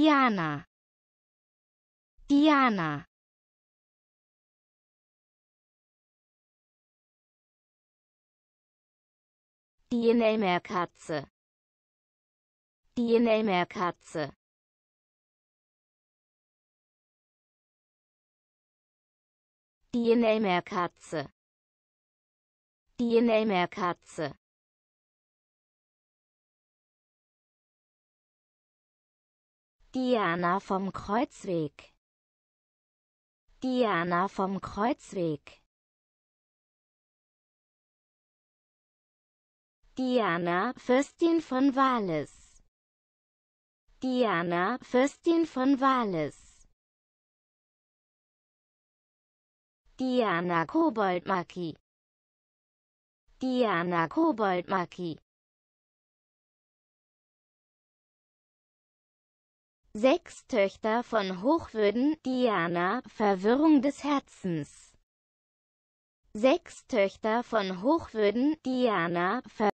Diana Diana Die Nelmerkatze Die Nelmerkatze Die Nelmerkatze Die Nelmerkatze Diana vom Kreuzweg. Diana vom Kreuzweg. Diana, Fürstin von Wales. Diana, Fürstin von Wales. Diana Koboldmaki. Diana Koboldmaki. Sechs Töchter von Hochwürden, Diana, Verwirrung des Herzens. Sechs Töchter von Hochwürden, Diana, Ver